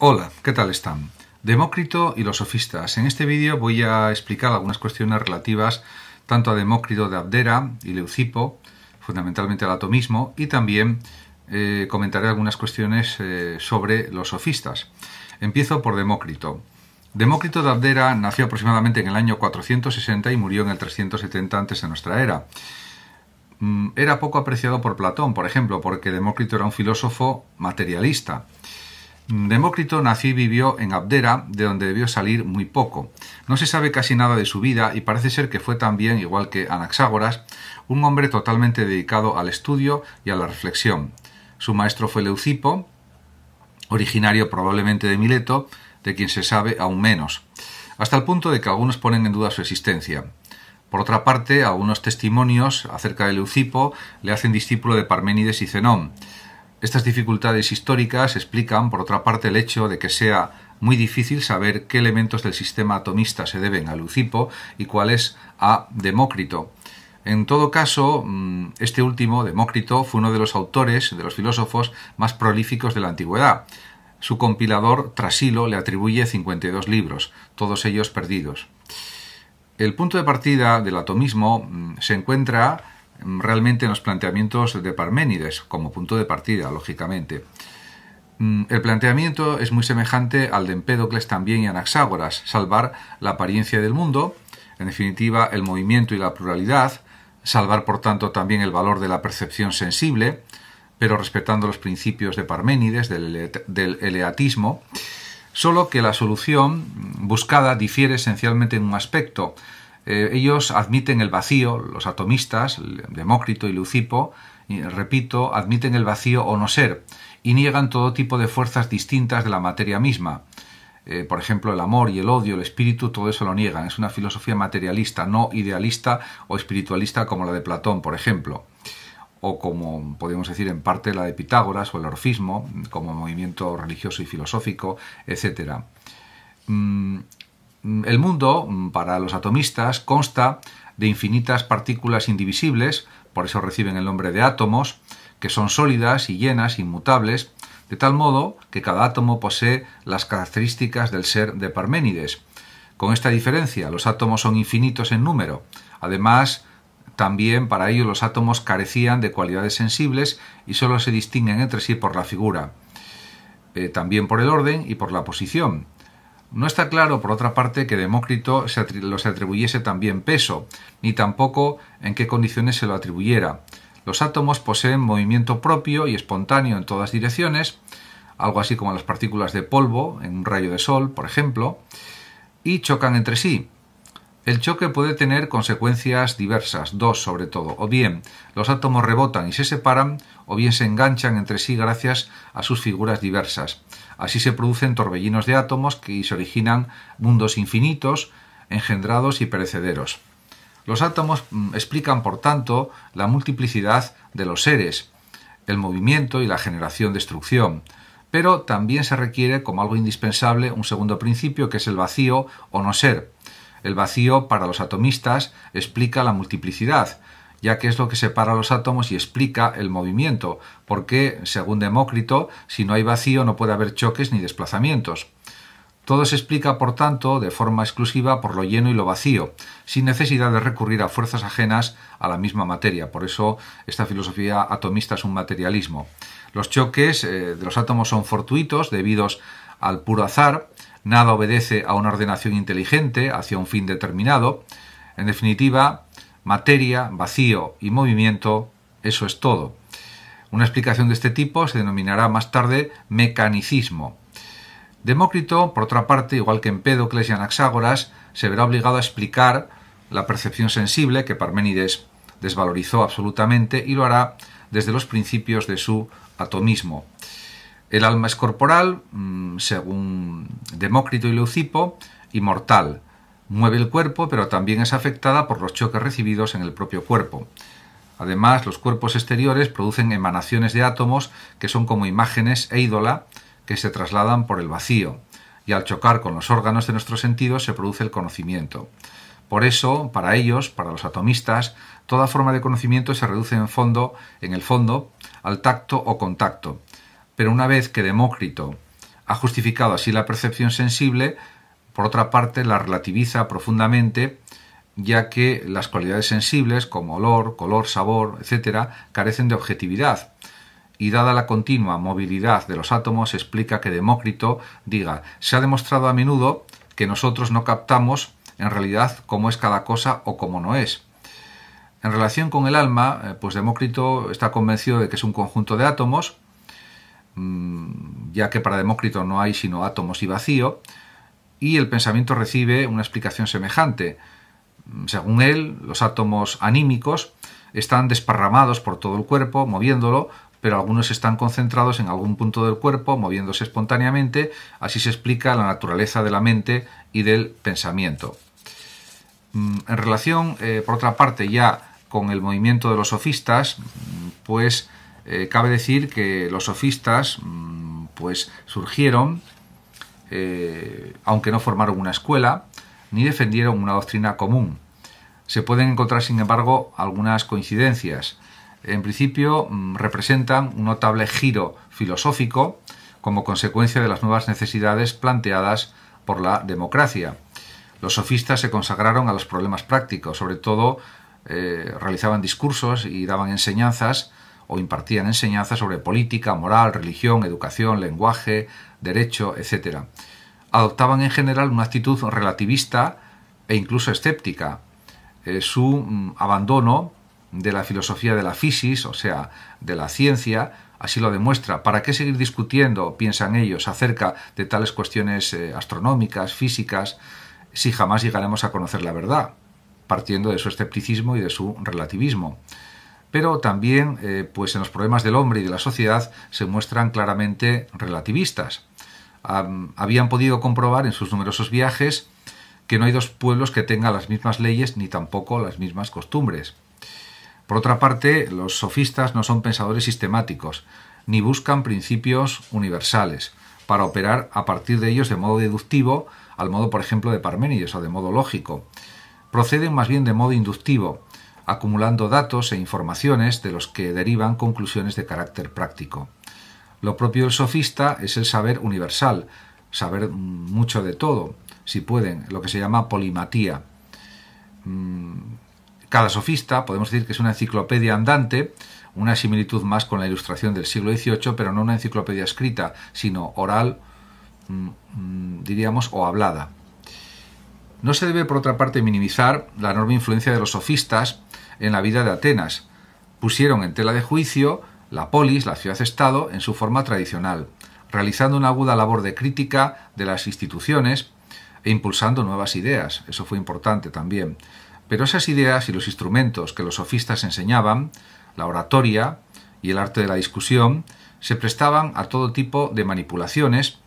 Hola, ¿qué tal están? Demócrito y los sofistas. En este vídeo voy a explicar algunas cuestiones relativas tanto a Demócrito de Abdera y Leucipo, fundamentalmente al atomismo, y también eh, comentaré algunas cuestiones eh, sobre los sofistas. Empiezo por Demócrito. Demócrito de Abdera nació aproximadamente en el año 460 y murió en el 370 antes de nuestra era mm, era poco apreciado por Platón, por ejemplo, porque Demócrito era un filósofo materialista. Demócrito nació y vivió en Abdera, de donde debió salir muy poco. No se sabe casi nada de su vida y parece ser que fue también, igual que Anaxágoras, un hombre totalmente dedicado al estudio y a la reflexión. Su maestro fue Leucipo, originario probablemente de Mileto, de quien se sabe aún menos, hasta el punto de que algunos ponen en duda su existencia. Por otra parte, algunos testimonios acerca de Leucipo le hacen discípulo de Parménides y Zenón, estas dificultades históricas explican, por otra parte, el hecho de que sea muy difícil saber qué elementos del sistema atomista se deben a Lucipo y cuáles a Demócrito. En todo caso, mm, este último, Demócrito, fue uno de los autores, de los filósofos más prolíficos de la antigüedad. Su compilador, Trasilo, le atribuye 52 libros, todos ellos perdidos. El punto de partida del atomismo mm, se encuentra realmente en los planteamientos de Parménides como punto de partida, lógicamente. Mm, el planteamiento es muy semejante al de Empédocles también y Anaxágoras, salvar la apariencia del mundo, en definitiva el movimiento y la pluralidad, salvar por tanto también el valor de la percepción sensible, pero respetando los principios de Parménides, del, del eleatismo, solo que la solución buscada difiere esencialmente en un aspecto, eh, ellos admiten el vacío, los atomistas, Demócrito y Lucipo, repito, admiten el vacío o no ser, y niegan todo tipo de fuerzas distintas de la materia misma. Eh, por ejemplo, el amor y el odio, el espíritu, todo eso lo niegan. Es una filosofía materialista, no idealista o espiritualista como la de Platón, por ejemplo o como podemos decir en parte la de Pitágoras o el orfismo como movimiento religioso y filosófico, etc. El mundo, mm, para los atomistas, consta de infinitas partículas indivisibles, por eso reciben el nombre de átomos, que son sólidas y llenas, inmutables, de tal modo que cada átomo posee las características del ser de Parménides. Con esta diferencia, los átomos son infinitos en número. Además, también para ello los átomos carecían de cualidades sensibles y solo se distinguen entre sí por la figura, eh, también por el orden y por la posición. No está claro, por otra parte, que Demócrito se los atribuyese también peso, ni tampoco en qué condiciones se lo atribuyera. Los átomos poseen movimiento propio y espontáneo en todas direcciones, algo así como las partículas de polvo en un rayo de sol, por ejemplo, y chocan entre sí. El choque puede tener consecuencias diversas, dos sobre todo, o bien los átomos rebotan y se separan, o bien se enganchan entre sí gracias a sus figuras diversas. Así se producen torbellinos de átomos que se originan mundos infinitos, engendrados y perecederos. Los átomos mm, explican, por tanto, la multiplicidad de los seres, el movimiento y la generación-destrucción. Pero también se requiere, como algo indispensable, un segundo principio que es el vacío o no ser, el vacío para los atomistas explica la multiplicidad, ya que es lo que separa los átomos y explica el movimiento, porque, según Demócrito, si no hay vacío no puede haber choques ni desplazamientos. Todo se explica, por tanto, de forma exclusiva por lo lleno y lo vacío, sin necesidad de recurrir a fuerzas ajenas a la misma materia. Por eso esta filosofía atomista es un materialismo. Los choques eh, de los átomos son fortuitos debidos al puro azar, nada obedece a una ordenación inteligente hacia un fin determinado. En definitiva, materia, vacío y movimiento, eso es todo. Una explicación de este tipo se denominará más tarde mecanicismo. Demócrito, por otra parte, igual que Empédocles y Anaxágoras, se verá obligado a explicar la percepción sensible que Parménides desvalorizó absolutamente y lo hará desde los principios de su atomismo. El alma es corporal, mm, según Demócrito y Leucipo, y mortal. Mueve el cuerpo, pero también es afectada por los choques recibidos en el propio cuerpo. Además, los cuerpos exteriores producen emanaciones de átomos que son como imágenes e ídola que se trasladan por el vacío, y al chocar con los órganos de nuestros sentidos se produce el conocimiento. Por eso, para ellos, para los atomistas, toda forma de conocimiento se reduce en fondo, en el fondo, al tacto o contacto, pero una vez que Demócrito ha justificado así la percepción sensible, por otra parte la relativiza profundamente, ya que las cualidades sensibles como olor, color, sabor, etc., carecen de objetividad. Y dada la continua movilidad de los átomos, explica que Demócrito diga, se ha demostrado a menudo que nosotros no captamos en realidad cómo es cada cosa o cómo no es. En relación con el alma, eh, pues Demócrito está convencido de que es un conjunto de átomos, Mm, ya que para Demócrito no hay sino átomos y vacío, y el pensamiento recibe una explicación semejante. Mm, según él, los átomos anímicos están desparramados por todo el cuerpo, moviéndolo, pero algunos están concentrados en algún punto del cuerpo, moviéndose espontáneamente, así se explica la naturaleza de la mente y del pensamiento. Mm, en relación, eh, por otra parte, ya con el movimiento de los sofistas, pues eh, cabe decir que los sofistas mm, pues surgieron, eh, aunque no formaron una escuela, ni defendieron una doctrina común. Se pueden encontrar, sin embargo, algunas coincidencias. En principio, mm, representan un notable giro filosófico como consecuencia de las nuevas necesidades planteadas por la democracia. Los sofistas se consagraron a los problemas prácticos, sobre todo eh, realizaban discursos y daban enseñanzas o impartían enseñanzas sobre política, moral, religión, educación, lenguaje, derecho, etc. Adoptaban en general una actitud relativista e incluso escéptica. Eh, su mm, abandono de la filosofía de la física, o sea, de la ciencia, así lo demuestra. ¿Para qué seguir discutiendo, piensan ellos, acerca de tales cuestiones eh, astronómicas, físicas, si jamás llegaremos a conocer la verdad? partiendo de su escepticismo y de su relativismo pero también eh, pues en los problemas del hombre y de la sociedad se muestran claramente relativistas. habían podido comprobar en sus numerosos viajes que no hay dos pueblos que tengan las mismas leyes ni tampoco las mismas costumbres. Por otra parte, los sofistas no son pensadores sistemáticos, ni buscan principios universales, para operar a partir de ellos de modo deductivo, al modo, por ejemplo, de Parménides o de modo lógico. Proceden más bien de modo inductivo, acumulando datos e informaciones de los que derivan conclusiones de carácter práctico. Lo propio del sofista es el saber universal, saber mucho de todo, si pueden, lo que se llama polimatía. Mm, cada sofista podemos decir que es una enciclopedia andante, una similitud más con la ilustración del siglo XVIII, pero no una enciclopedia escrita, sino oral, mm, mm, diríamos, o hablada. No se debe, por otra parte, minimizar la enorme influencia de los sofistas en la vida de Atenas. Pusieron en tela de juicio la polis, la ciudad-estado, en su forma tradicional, realizando una aguda labor de crítica de las instituciones e impulsando nuevas ideas. Eso fue importante también. Pero esas ideas y los instrumentos que los sofistas enseñaban, la oratoria y el arte de la discusión, se prestaban a todo tipo de manipulaciones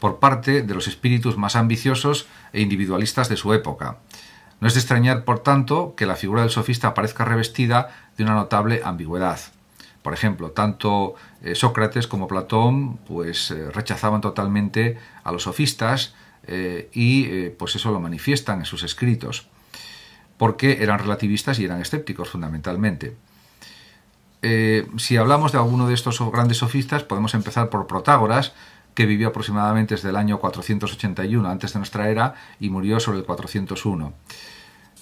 por parte de los espíritus más ambiciosos e individualistas de su época. No es de extrañar, por tanto, que la figura del sofista aparezca revestida de una notable ambigüedad. Por ejemplo, tanto eh, Sócrates como Platón pues, eh, rechazaban totalmente a los sofistas eh, y pues eso lo manifiestan en sus escritos, porque eran relativistas y eran escépticos fundamentalmente. si hablamos de alguno de estos grandes sofistas, podemos empezar por Protágoras, que vivió aproximadamente desde el año 481 antes de nuestra era y murió sobre el 401.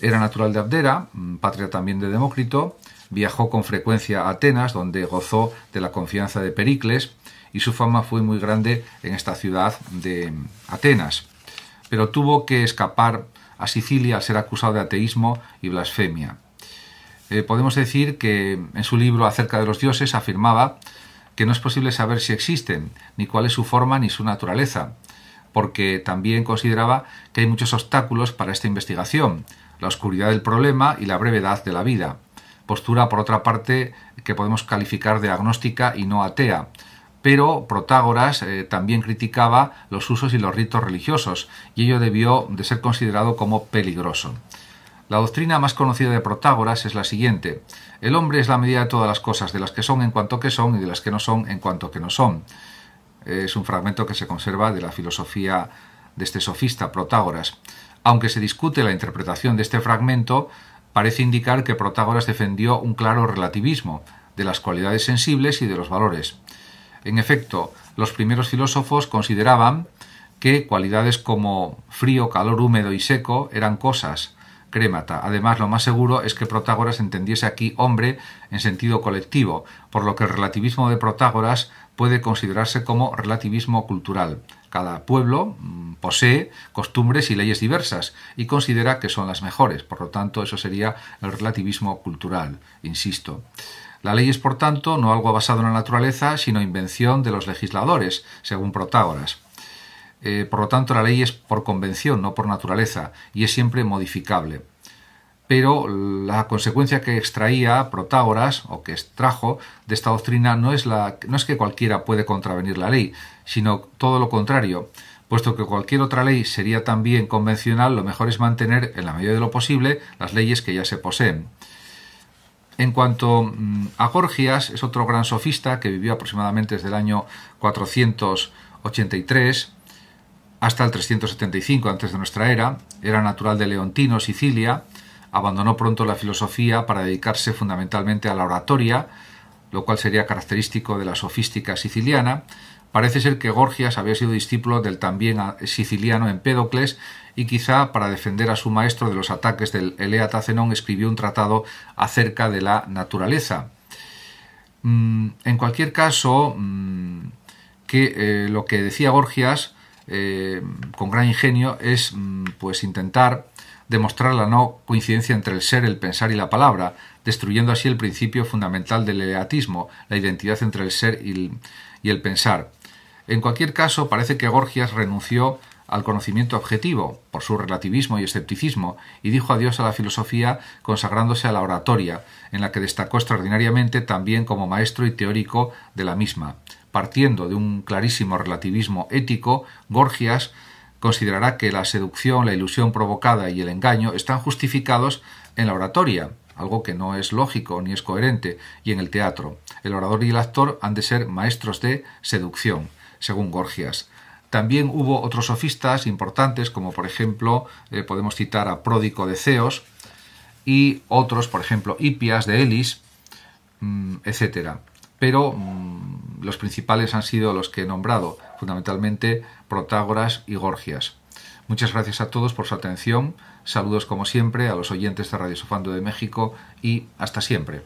Era natural de Abdera, mm, patria también de Demócrito, viajó con frecuencia a Atenas, donde gozó de la confianza de Pericles, y su fama fue muy grande en esta ciudad de mm, Atenas. Pero tuvo que escapar a Sicilia al ser acusado de ateísmo y blasfemia. Eh, podemos decir que mm, en su libro acerca de los dioses afirmaba que no es posible saber si existen, ni cuál es su forma ni su naturaleza, porque también consideraba que hay muchos obstáculos para esta investigación, la oscuridad del problema y la brevedad de la vida. Postura, por otra parte, que podemos calificar de agnóstica y no atea, pero Protágoras eh, también criticaba los usos y los ritos religiosos, y ello debió de ser considerado como peligroso. La doctrina más conocida de Protágoras es la siguiente. El hombre es la medida de todas las cosas, de las que son en cuanto que son y de las que no son en cuanto que no son. Es un fragmento que se conserva de la filosofía de este sofista Protágoras. Aunque se discute la interpretación de este fragmento, parece indicar que Protágoras defendió un claro relativismo de las cualidades sensibles y de los valores. En efecto, los primeros filósofos consideraban que cualidades como frío, calor, húmedo y seco eran cosas, Además, lo más seguro es que Protágoras entendiese aquí hombre en sentido colectivo, por lo que el relativismo de Protágoras puede considerarse como relativismo cultural. Cada pueblo mm, posee costumbres y leyes diversas y considera que son las mejores, por lo tanto eso sería el relativismo cultural, insisto. La ley es, por tanto, no algo basado en la naturaleza, sino invención de los legisladores, según Protágoras. Eh, por lo tanto, la ley es por convención, no por naturaleza, y es siempre modificable. Pero la consecuencia que extraía Protágoras, o que extrajo de esta doctrina, no es, la, no es que cualquiera puede contravenir la ley, sino todo lo contrario. Puesto que cualquier otra ley sería también convencional, lo mejor es mantener, en la medida de lo posible, las leyes que ya se poseen. En cuanto mm, a Gorgias, es otro gran sofista que vivió aproximadamente desde el año 483 hasta el 375 antes de nuestra era, era natural de Leontino, Sicilia, abandonó pronto la filosofía para dedicarse fundamentalmente a la oratoria, lo cual sería característico de la sofística siciliana. Parece ser que Gorgias había sido discípulo del también siciliano Empédocles y quizá para defender a su maestro de los ataques del Eleata escribió un tratado acerca de la naturaleza. Mm, en cualquier caso, mm, que eh, lo que decía Gorgias eh, con gran ingenio es mm, pues intentar demostrar la no coincidencia entre el ser, el pensar y la palabra, destruyendo así el principio fundamental del eleatismo, la identidad entre el ser y el pensar. En cualquier caso, parece que Gorgias renunció al conocimiento objetivo por su relativismo y escepticismo y dijo adiós a la filosofía consagrándose a la oratoria, en la que destacó extraordinariamente también como maestro y teórico de la misma. Partiendo de un clarísimo relativismo ético, Gorgias... considerará que la seducción, la ilusión provocada y el engaño están justificados en la oratoria, algo que no es lógico ni es coherente, y en el teatro. El orador y el actor han de ser maestros de seducción, según Gorgias. También hubo otros sofistas importantes, como por ejemplo eh, podemos citar a Pródico de Ceos y otros, por ejemplo, Hipias de Elis, mm, etc. Pero mm, los principales han sido los que he nombrado, fundamentalmente Protágoras y Gorgias. Muchas gracias a todos por su atención, saludos como siempre a los oyentes de Radio Sofando de México y hasta siempre.